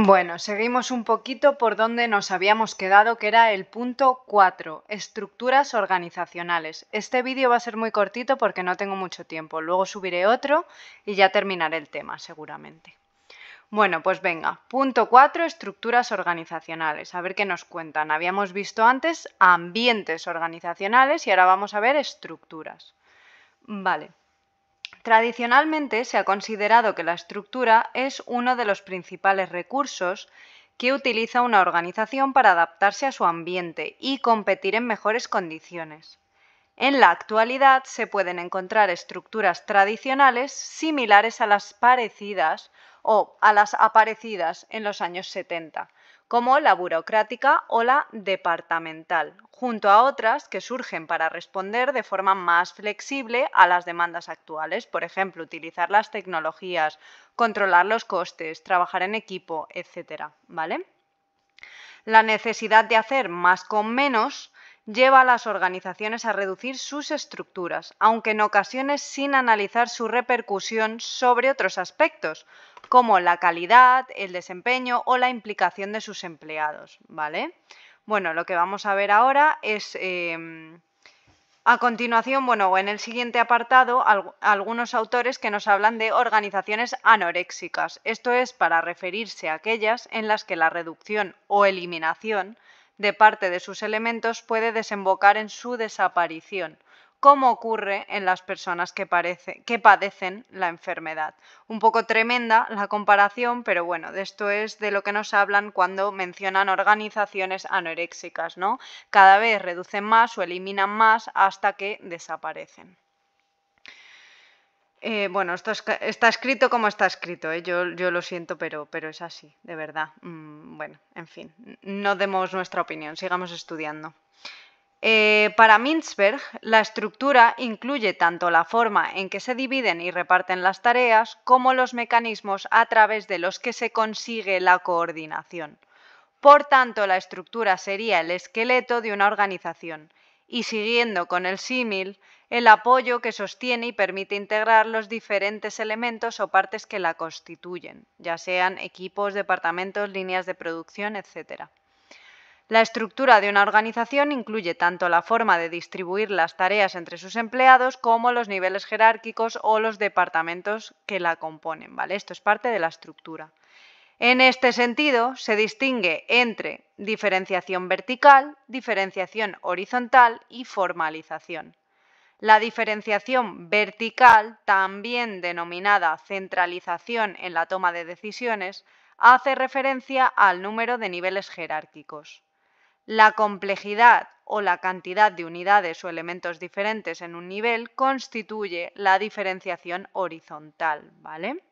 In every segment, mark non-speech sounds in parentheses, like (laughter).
Bueno, seguimos un poquito por donde nos habíamos quedado, que era el punto 4, estructuras organizacionales. Este vídeo va a ser muy cortito porque no tengo mucho tiempo, luego subiré otro y ya terminaré el tema seguramente. Bueno, pues venga, punto 4, estructuras organizacionales. A ver qué nos cuentan. Habíamos visto antes ambientes organizacionales y ahora vamos a ver estructuras. Vale. Tradicionalmente se ha considerado que la estructura es uno de los principales recursos que utiliza una organización para adaptarse a su ambiente y competir en mejores condiciones. En la actualidad se pueden encontrar estructuras tradicionales similares a las parecidas o a las aparecidas en los años 70, como la burocrática o la departamental, junto a otras que surgen para responder de forma más flexible a las demandas actuales, por ejemplo, utilizar las tecnologías, controlar los costes, trabajar en equipo, etcétera, ¿vale? La necesidad de hacer más con menos lleva a las organizaciones a reducir sus estructuras, aunque en ocasiones sin analizar su repercusión sobre otros aspectos, como la calidad, el desempeño o la implicación de sus empleados, ¿vale? Bueno, lo que vamos a ver ahora es... Em, a continuación, bueno, en el siguiente apartado, algunos autores que nos hablan de organizaciones anoréxicas. Esto es para referirse a aquellas en las que la reducción o eliminación de parte de sus elementos puede desembocar en su desaparición, ¿Cómo ocurre en las personas que, padecen la enfermedad. Un poco tremenda la comparación, pero bueno, de esto es de lo que nos hablan cuando mencionan organizaciones anoréxicas, ¿no? Cada vez reducen más o eliminan más hasta que desaparecen. Eh, bueno, esto está escrito como está escrito, ¿eh? yo, lo siento, pero, es así, de verdad. Mm, bueno, en fin, no demos nuestra opinión, sigamos estudiando. Eh, para Mintzberg, la estructura incluye tanto la forma en que se dividen y reparten las tareas como los mecanismos a través de los que se consigue la coordinación. Por tanto, la estructura sería el esqueleto de una organización y, siguiendo con el símil, el apoyo que sostiene y permite integrar los diferentes elementos o partes que la constituyen, ya sean equipos, departamentos, líneas de producción, etc. La estructura de una organización incluye tanto la forma de distribuir las tareas entre sus empleados como los niveles jerárquicos o los departamentos que la componen, ¿vale? Esto es parte de la estructura. En este sentido, se distingue entre diferenciación vertical, diferenciación horizontal y formalización. La diferenciación vertical, también denominada centralización en la toma de decisiones, hace referencia al número de niveles jerárquicos. La complejidad o la cantidad de unidades o elementos diferentes en un nivel constituye la diferenciación horizontal, ¿vale?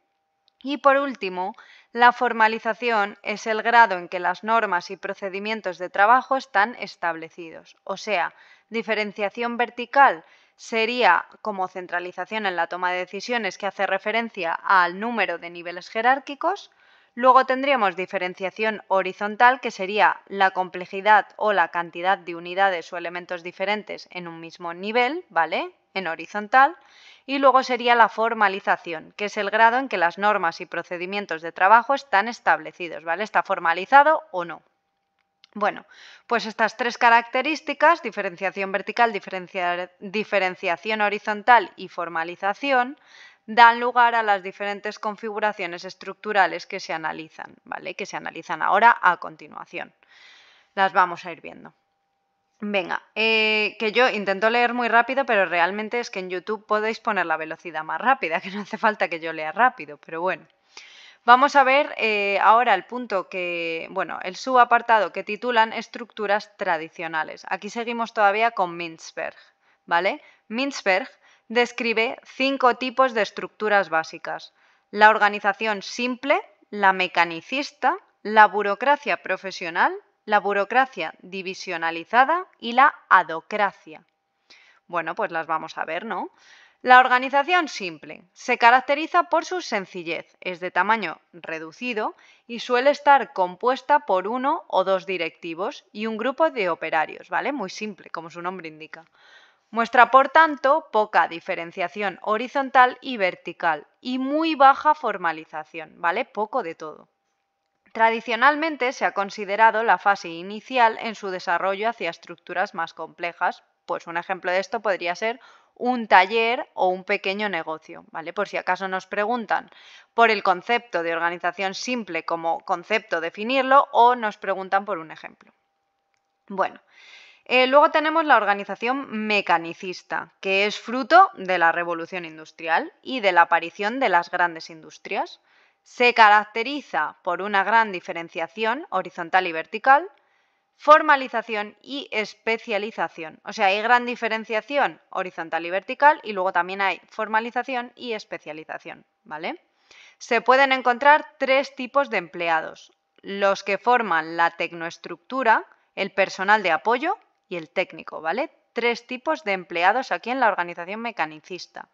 Y por último, la formalización es el grado en que las normas y procedimientos de trabajo están establecidos. O sea, diferenciación vertical sería como centralización en la toma de decisiones que hace referencia al número de niveles jerárquicos, Luego tendríamos diferenciación horizontal, que sería la complejidad o la cantidad de unidades o elementos diferentes en un mismo nivel, ¿vale? En horizontal. Y luego sería la formalización, que es el grado en que las normas y procedimientos de trabajo están establecidos, ¿vale? Está formalizado o no. Bueno, pues estas tres características, diferenciación vertical, diferenciación horizontal y formalización, dan lugar a las diferentes configuraciones estructurales que se analizan, ¿vale? Que se analizan ahora a continuación. Las vamos a ir viendo. Venga, eh, que yo intento leer muy rápido, pero realmente es que en YouTube podéis poner la velocidad más rápida, (laughs) que no hace falta que yo lea rápido, pero bueno. Vamos a ver eh, ahora el punto que, bueno, el subapartado que titulan estructuras tradicionales. Aquí seguimos todavía con Mintzberg, ¿vale? Mintzberg describe cinco tipos de estructuras básicas. La organización simple, la mecanicista, la burocracia profesional, la burocracia divisionalizada y la adocracia. Bueno, pues las vamos a ver, ¿no? La organización simple se caracteriza por su sencillez, es de tamaño reducido y suele estar compuesta por uno o dos directivos y un grupo de operarios, ¿vale? Muy simple, como su nombre indica. Muestra, por tanto, poca diferenciación horizontal y vertical y muy baja formalización, ¿vale? Poco de todo. Tradicionalmente se ha considerado la fase inicial en su desarrollo hacia estructuras más complejas, pues un ejemplo de esto podría ser un taller o un pequeño negocio, ¿vale? Por si acaso nos preguntan por el concepto de organización simple como concepto definirlo o nos preguntan por un ejemplo. Bueno, eh, luego tenemos la organización mecanicista, que es fruto de la revolución industrial y de la aparición de las grandes industrias. Se caracteriza por una gran diferenciación horizontal y vertical, formalización y especialización. O sea, hay gran diferenciación horizontal y vertical y luego también hay formalización y especialización, ¿vale? Se pueden encontrar tres tipos de empleados, los que forman la tecnoestructura, el personal de apoyo y el técnico, ¿vale? Tres tipos de empleados aquí en la organización mecanicista.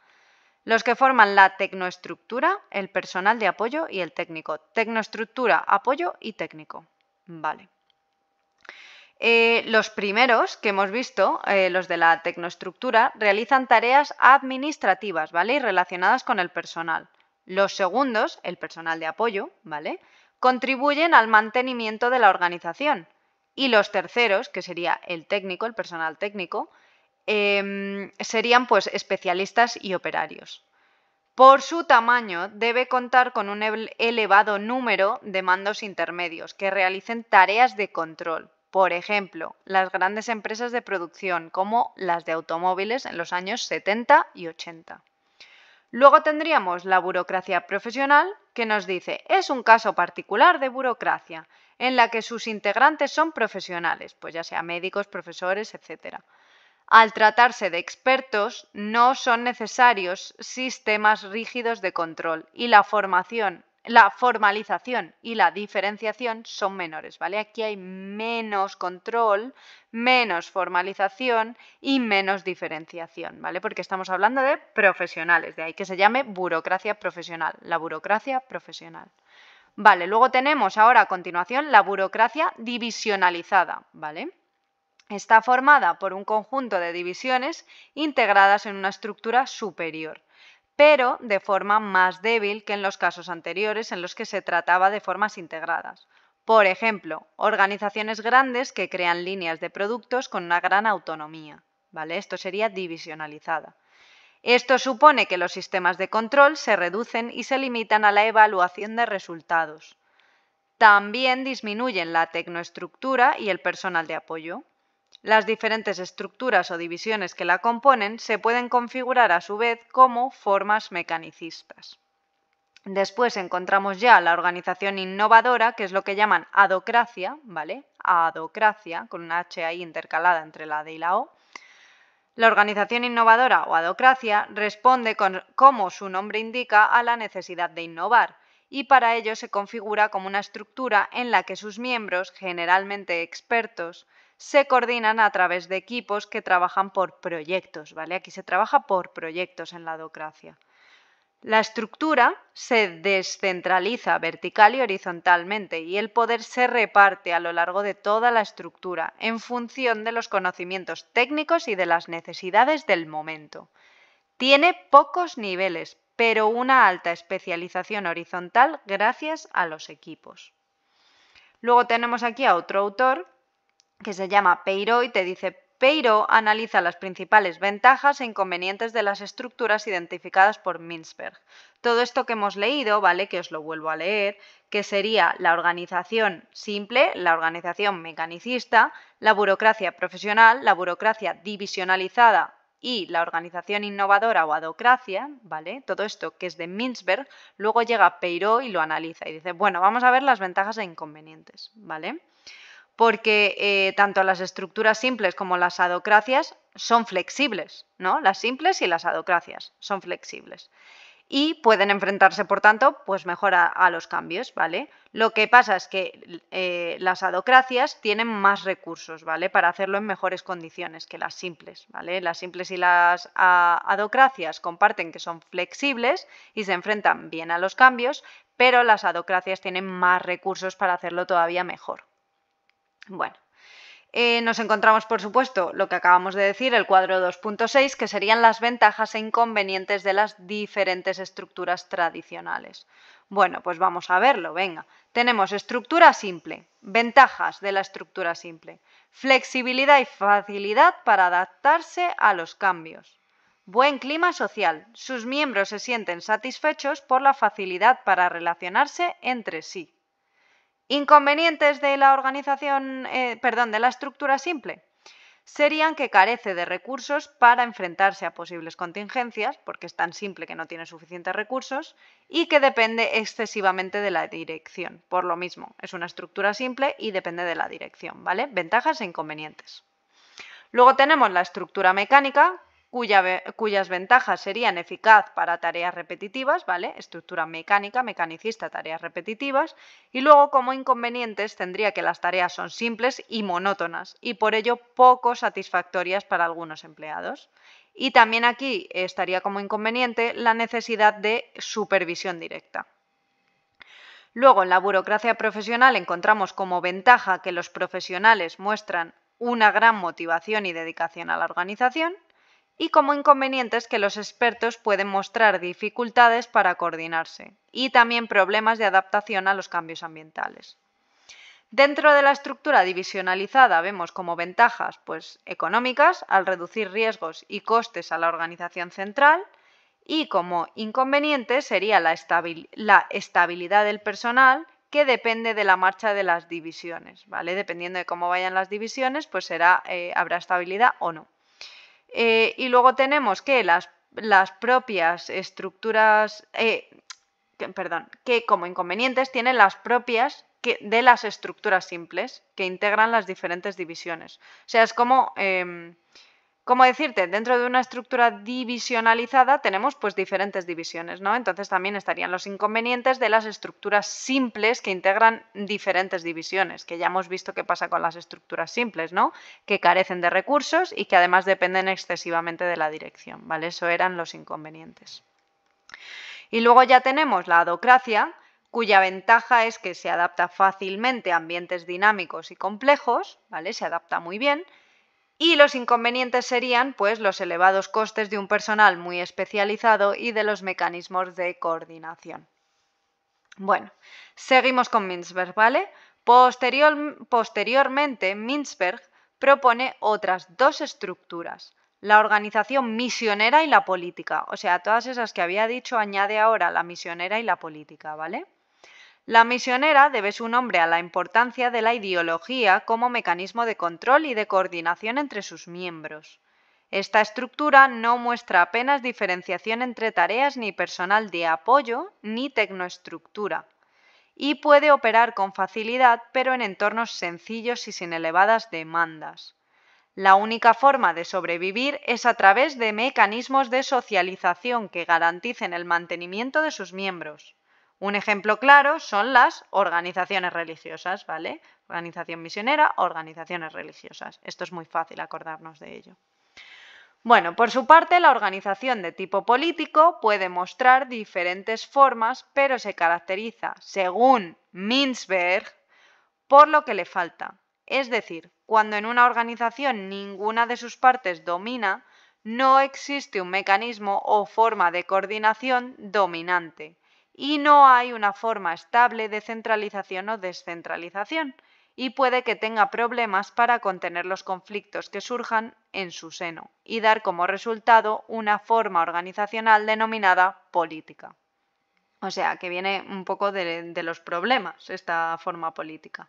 Los que forman la tecnoestructura, el personal de apoyo y el técnico. Tecnoestructura, apoyo y técnico. Vale. Eh, los primeros que hemos visto, eh, los de la tecnoestructura, realizan tareas administrativas, ¿vale? Y relacionadas con el personal. Los segundos, el personal de apoyo, ¿vale? Contribuyen al mantenimiento de la organización, y los terceros, que sería el técnico, el personal técnico, em, serían pues especialistas y operarios. Por su tamaño, debe contar con un elevado número de mandos intermedios que realicen tareas de control. Por ejemplo, las grandes empresas de producción como las de automóviles en los años 70 y 80. Luego tendríamos la burocracia profesional, que nos dice es un caso particular de burocracia, en la que sus integrantes son profesionales, pues ya sea médicos, profesores, etc. Al tratarse de expertos, no son necesarios sistemas rígidos de control y la formación la formalización y la diferenciación son menores, ¿vale? Aquí hay menos control, menos formalización y menos diferenciación, ¿vale? Porque estamos hablando de profesionales, de ahí que se llame burocracia profesional, la burocracia profesional. Vale, luego tenemos ahora a continuación la burocracia divisionalizada, ¿vale? Está formada por un conjunto de divisiones integradas en una estructura superior pero de forma más débil que en los casos anteriores en los que se trataba de formas integradas. Por ejemplo, organizaciones grandes que crean líneas de productos con una gran autonomía. ¿vale? Esto sería divisionalizada. Esto supone que los sistemas de control se reducen y se limitan a la evaluación de resultados. También disminuyen la tecnoestructura y el personal de apoyo. Las diferentes estructuras o divisiones que la componen se pueden configurar a su vez como formas mecanicistas. Después encontramos ya la organización innovadora, que es lo que llaman adocracia, ¿vale? Adocracia, con una H ahí intercalada entre la D y la O. La organización innovadora o adocracia responde, como su nombre indica, a la necesidad de innovar y para ello se configura como una estructura en la que sus miembros, generalmente expertos, se coordinan a través de equipos que trabajan por proyectos, ¿vale? Aquí se trabaja por proyectos en la docracia. La estructura se descentraliza vertical y horizontalmente y el poder se reparte a lo largo de toda la estructura en función de los conocimientos técnicos y de las necesidades del momento. Tiene pocos niveles, pero una alta especialización horizontal gracias a los equipos. Luego tenemos aquí a otro autor que se llama Peiro y te dice, Peiro analiza las principales ventajas e inconvenientes de las estructuras identificadas por Mintzberg. Todo esto que hemos leído, ¿vale? Que os lo vuelvo a leer, que sería la organización simple, la organización mecanicista, la burocracia profesional, la burocracia divisionalizada y la organización innovadora o adocracia, ¿vale? Todo esto que es de Mintzberg, luego llega Peiro y lo analiza y dice, bueno, vamos a ver las ventajas e inconvenientes, ¿vale? vale porque eh, tanto las estructuras simples como las adocracias son flexibles, ¿no? Las simples y las adocracias son flexibles. Y pueden enfrentarse, por tanto, pues mejor a, los cambios, ¿vale? Lo que pasa es que eh, las adocracias tienen más recursos, ¿vale? Para hacerlo en mejores condiciones que las simples, ¿vale? Las simples y las ah, adocracias comparten que son flexibles y se enfrentan bien a los cambios, pero las adocracias tienen más recursos para hacerlo todavía mejor. Bueno, eh, nos encontramos, por supuesto, lo que acabamos de decir, el cuadro 2.6, que serían las ventajas e inconvenientes de las diferentes estructuras tradicionales. Bueno, pues vamos a verlo, venga. Tenemos estructura simple, ventajas de la estructura simple, flexibilidad y facilidad para adaptarse a los cambios. Buen clima social. Sus miembros se sienten satisfechos por la facilidad para relacionarse entre sí. Inconvenientes de la organización, eh, perdón, de la estructura simple serían que carece de recursos para enfrentarse a posibles contingencias, porque es tan simple que no tiene suficientes recursos, y que depende excesivamente de la dirección. Por lo mismo, es una estructura simple y depende de la dirección, ¿vale? Ventajas e inconvenientes. Luego tenemos la estructura mecánica, cuyas ventajas serían eficaz para tareas repetitivas, ¿vale? Estructura mecánica, mecanicista, tareas repetitivas. Y luego, como inconvenientes, tendría que las tareas son simples y monótonas y por ello poco satisfactorias para algunos empleados. Y también aquí estaría como inconveniente la necesidad de supervisión directa. Luego, en la burocracia profesional encontramos como ventaja que los profesionales muestran una gran motivación y dedicación a la organización y como inconvenientes que los expertos pueden mostrar dificultades para coordinarse y también problemas de adaptación a los cambios ambientales. Dentro de la estructura divisionalizada vemos como ventajas pues, económicas al reducir riesgos y costes a la organización central y como inconveniente sería la, estabilidad del personal que depende de la marcha de las divisiones, ¿vale? Dependiendo de cómo vayan las divisiones, pues será, eh, habrá estabilidad o no. Eh, y luego tenemos que las, las propias estructuras, eh, perdón, que como inconvenientes tienen las propias que, de las estructuras simples que integran las diferentes divisiones. O sea, es como... Em, como decirte, dentro de una estructura divisionalizada tenemos pues diferentes divisiones, ¿no? Entonces también estarían los inconvenientes de las estructuras simples que integran diferentes divisiones, que ya hemos visto qué pasa con las estructuras simples, ¿no? Que carecen de recursos y que además dependen excesivamente de la dirección, ¿vale? Eso eran los inconvenientes. Y luego ya tenemos la adocracia, cuya ventaja es que se adapta fácilmente a ambientes dinámicos y complejos, ¿vale? Se adapta muy bien y los inconvenientes serían pues los elevados costes de un personal muy especializado y de los mecanismos de coordinación. Bueno, seguimos con Mintzberg, ¿vale? posteriormente, Mintzberg propone otras dos estructuras, la organización misionera y la política. O sea, todas esas que había dicho añade ahora la misionera y la política, ¿vale? La misionera debe su nombre a la importancia de la ideología como mecanismo de control y de coordinación entre sus miembros. Esta estructura no muestra apenas diferenciación entre tareas ni personal de apoyo ni tecnoestructura, y puede operar con facilidad pero en entornos sencillos y sin elevadas demandas. La única forma de sobrevivir es a través de mecanismos de socialización que garanticen el mantenimiento de sus miembros. Un ejemplo claro son las organizaciones religiosas, ¿vale? Organización misionera, organizaciones religiosas. Esto es muy fácil acordarnos de ello. Bueno, por su parte, la organización de tipo político puede mostrar diferentes formas, pero se caracteriza, según Minsberg, por lo que le falta. Es decir, cuando en una organización ninguna de sus partes domina, no existe un mecanismo o forma de coordinación dominante y no hay una forma estable de centralización o descentralización, y puede que tenga problemas para contener los conflictos que surjan en su seno y dar como resultado una forma organizacional denominada política. O sea, que viene un poco de, los problemas esta forma política.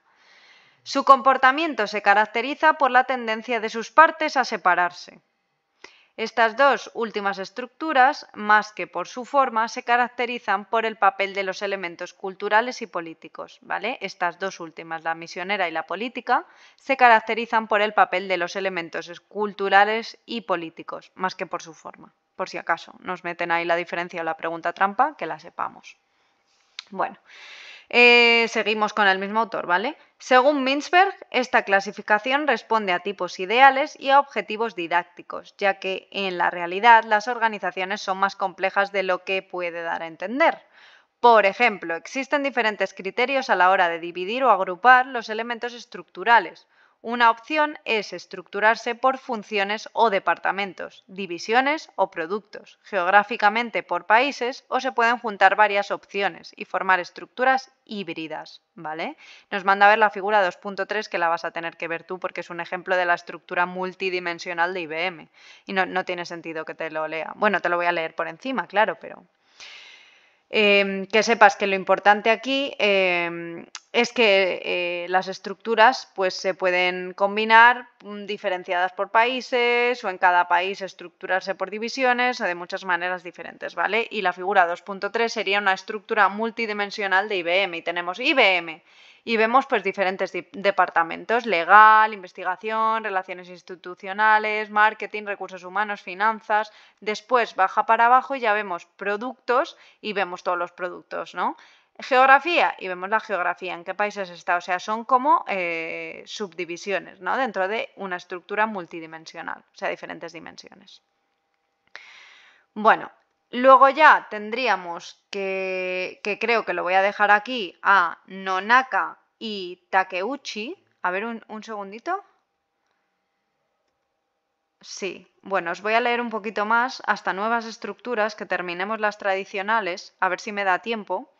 Su comportamiento se caracteriza por la tendencia de sus partes a separarse, estas dos últimas estructuras, más que por su forma, se caracterizan por el papel de los elementos culturales y políticos, ¿vale? Estas dos últimas, la misionera y la política, se caracterizan por el papel de los elementos culturales y políticos, más que por su forma, por si acaso nos meten ahí la diferencia o la pregunta trampa, que la sepamos. Bueno, eh, seguimos con el mismo autor, ¿vale? Según Mintzberg, esta clasificación responde a tipos ideales y a objetivos didácticos, ya que en la realidad las organizaciones son más complejas de lo que puede dar a entender. Por ejemplo, existen diferentes criterios a la hora de dividir o agrupar los elementos estructurales, una opción es estructurarse por funciones o departamentos, divisiones o productos, geográficamente por países o se pueden juntar varias opciones y formar estructuras híbridas, ¿vale? Nos manda a ver la figura 2.3 que la vas a tener que ver tú porque es un ejemplo de la estructura multidimensional de IBM y no, no tiene sentido que te lo lea. Bueno, te lo voy a leer por encima, claro, pero... Em, que sepas que lo importante aquí em, es que eh, las estructuras pues, se pueden combinar mm, diferenciadas por países o en cada país estructurarse por divisiones o de muchas maneras diferentes, ¿vale? Y la figura 2.3 sería una estructura multidimensional de IBM y tenemos IBM, y vemos pues diferentes departamentos, legal, investigación, relaciones institucionales, marketing, recursos humanos, finanzas. Después baja para abajo y ya vemos productos y vemos todos los productos, ¿no? Geografía, y vemos la geografía, en qué países está, o sea, son como eh, subdivisiones, ¿no? Dentro de una estructura multidimensional, o sea, diferentes dimensiones. Bueno, Luego ya tendríamos que, creo que lo voy a dejar aquí, a Nonaka y Takeuchi. A ver, un, segundito. Sí, bueno, os voy a leer un poquito más hasta nuevas estructuras, que terminemos las tradicionales, a ver si me da tiempo,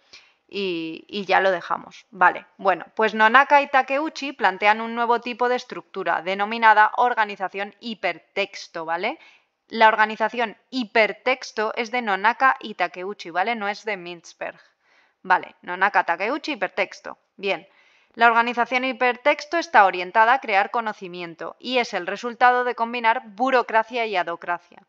y, y, ya lo dejamos. Vale, bueno, pues Nonaka y Takeuchi plantean un nuevo tipo de estructura, denominada organización hipertexto, ¿vale? La organización hipertexto es de Nonaka y Takeuchi, ¿vale? No es de Mintzberg. Vale, Nonaka, Takeuchi, hipertexto. Bien. La organización hipertexto está orientada a crear conocimiento y es el resultado de combinar burocracia y adocracia.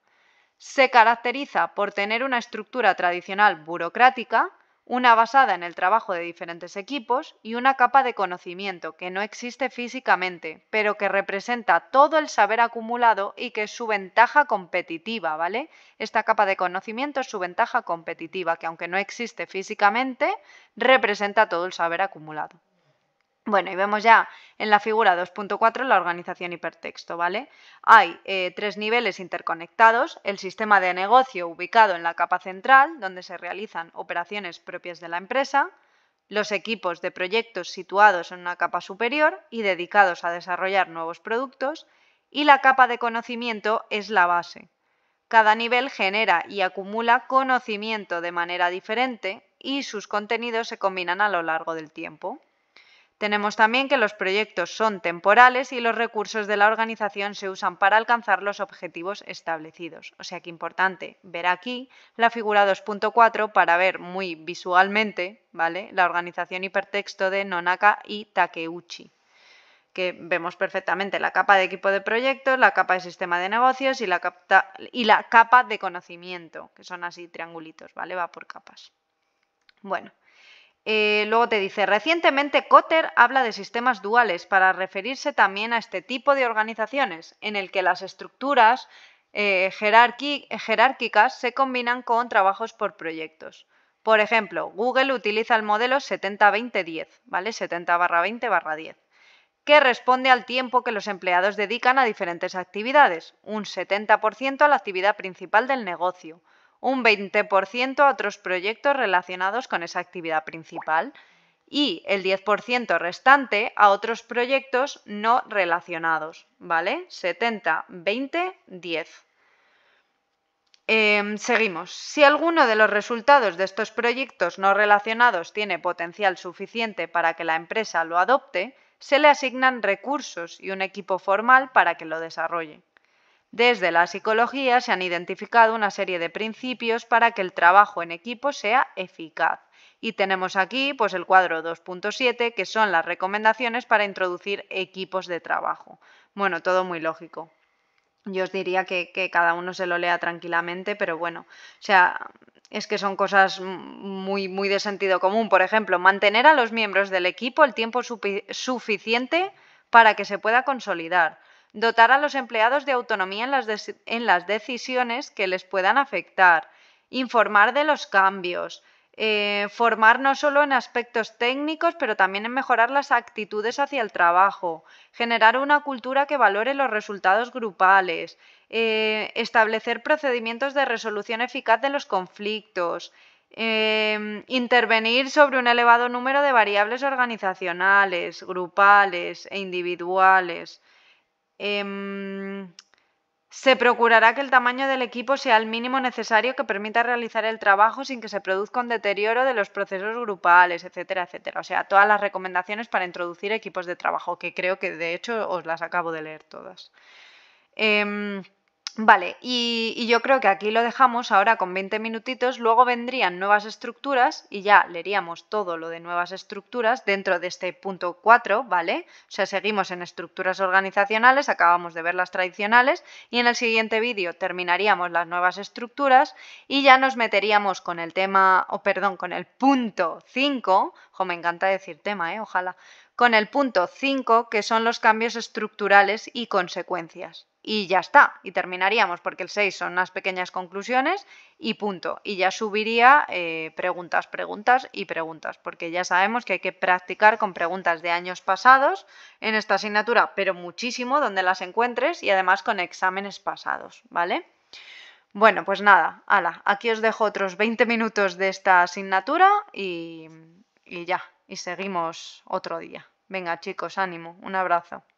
Se caracteriza por tener una estructura tradicional burocrática, una basada en el trabajo de diferentes equipos y una capa de conocimiento que no existe físicamente, pero que representa todo el saber acumulado y que es su ventaja competitiva, ¿vale? Esta capa de conocimiento es su ventaja competitiva, que aunque no existe físicamente, representa todo el saber acumulado. Bueno, y vemos ya en la figura 2.4 la organización hipertexto, ¿vale? Hay eh, tres niveles interconectados, el sistema de negocio ubicado en la capa central, donde se realizan operaciones propias de la empresa, los equipos de proyectos situados en una capa superior y dedicados a desarrollar nuevos productos, y la capa de conocimiento es la base. Cada nivel genera y acumula conocimiento de manera diferente y sus contenidos se combinan a lo largo del tiempo. Tenemos también que los proyectos son temporales y los recursos de la organización se usan para alcanzar los objetivos establecidos. O sea que importante ver aquí la figura 2.4 para ver muy visualmente ¿vale? la organización hipertexto de Nonaka y Takeuchi que vemos perfectamente la capa de equipo de proyectos, la capa de sistema de negocios y la, y la capa de conocimiento, que son así triangulitos, ¿vale? Va por capas. Bueno, eh, luego te dice, recientemente Kotter habla de sistemas duales para referirse también a este tipo de organizaciones, en el que las estructuras eh, jerárquicas se combinan con trabajos por proyectos. Por ejemplo, Google utiliza el modelo 70-20-10, vale 70 20 10, que responde al tiempo que los empleados dedican a diferentes actividades, un 70% a la actividad principal del negocio, un 20% a otros proyectos relacionados con esa actividad principal y el 10% restante a otros proyectos no relacionados, ¿vale? 70, 20, 10. seguimos. Si alguno de los resultados de estos proyectos no relacionados tiene potencial suficiente para que la empresa lo adopte, se le asignan recursos y un equipo formal para que lo desarrolle. Desde la psicología se han identificado una serie de principios para que el trabajo en equipo sea eficaz. Y tenemos aquí pues, el cuadro 2.7, que son las recomendaciones para introducir equipos de trabajo. Bueno, todo muy lógico. Yo os diría que, cada uno se lo lea tranquilamente, pero bueno, o sea, es que son cosas muy, muy de sentido común. Por ejemplo, mantener a los miembros del equipo el tiempo suficiente para que se pueda consolidar dotar a los empleados de autonomía en las, decisiones que les puedan afectar, informar de los cambios, eh, formar no solo en aspectos técnicos, pero también en mejorar las actitudes hacia el trabajo, generar una cultura que valore los resultados grupales, eh, establecer procedimientos de resolución eficaz de los conflictos, em, intervenir sobre un elevado número de variables organizacionales, grupales e individuales. Em, se procurará que el tamaño del equipo sea el mínimo necesario que permita realizar el trabajo sin que se produzca un deterioro de los procesos grupales, etcétera, etcétera. O sea, todas las recomendaciones para introducir equipos de trabajo, que creo que de hecho os las acabo de leer todas. Em, Vale, y, yo creo que aquí lo dejamos ahora con 20 minutitos, luego vendrían nuevas estructuras y ya leeríamos todo lo de nuevas estructuras dentro de este punto 4, ¿vale? O sea, seguimos en estructuras organizacionales, acabamos de ver las tradicionales y en el siguiente vídeo terminaríamos las nuevas estructuras y ya nos meteríamos con el tema, o perdón, con el punto 5, o me encanta decir tema, ¿eh? Ojalá, con el punto 5 que son los cambios estructurales y consecuencias y ya está, y terminaríamos, porque el 6 son unas pequeñas conclusiones y punto. Y ya subiría eh, preguntas, preguntas y preguntas, porque ya sabemos que hay que practicar con preguntas de años pasados en esta asignatura, pero muchísimo donde las encuentres y además con exámenes pasados, ¿vale? Bueno, pues nada, ala, aquí os dejo otros 20 minutos de esta asignatura y, y ya, y seguimos otro día. Venga chicos, ánimo, un abrazo.